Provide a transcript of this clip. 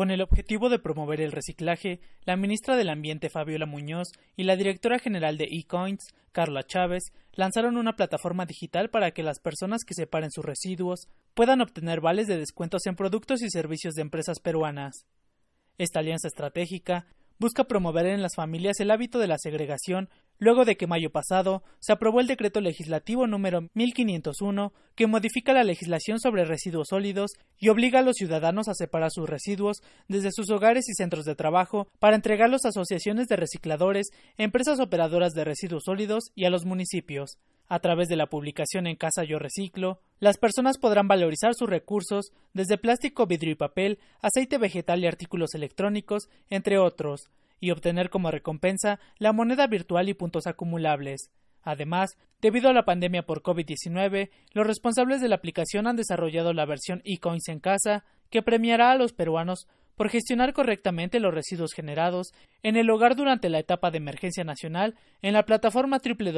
Con el objetivo de promover el reciclaje, la ministra del Ambiente Fabiola Muñoz y la directora general de eCoins, Carla Chávez, lanzaron una plataforma digital para que las personas que separen sus residuos puedan obtener vales de descuentos en productos y servicios de empresas peruanas. Esta alianza estratégica busca promover en las familias el hábito de la segregación luego de que mayo pasado se aprobó el decreto legislativo número 1501 que modifica la legislación sobre residuos sólidos y obliga a los ciudadanos a separar sus residuos desde sus hogares y centros de trabajo para entregarlos a asociaciones de recicladores, empresas operadoras de residuos sólidos y a los municipios. A través de la publicación en Casa Yo Reciclo, las personas podrán valorizar sus recursos desde plástico, vidrio y papel, aceite vegetal y artículos electrónicos, entre otros y obtener como recompensa la moneda virtual y puntos acumulables. Además, debido a la pandemia por COVID-19, los responsables de la aplicación han desarrollado la versión eCoins en casa, que premiará a los peruanos por gestionar correctamente los residuos generados en el hogar durante la etapa de emergencia nacional en la plataforma www.ecoins.eco.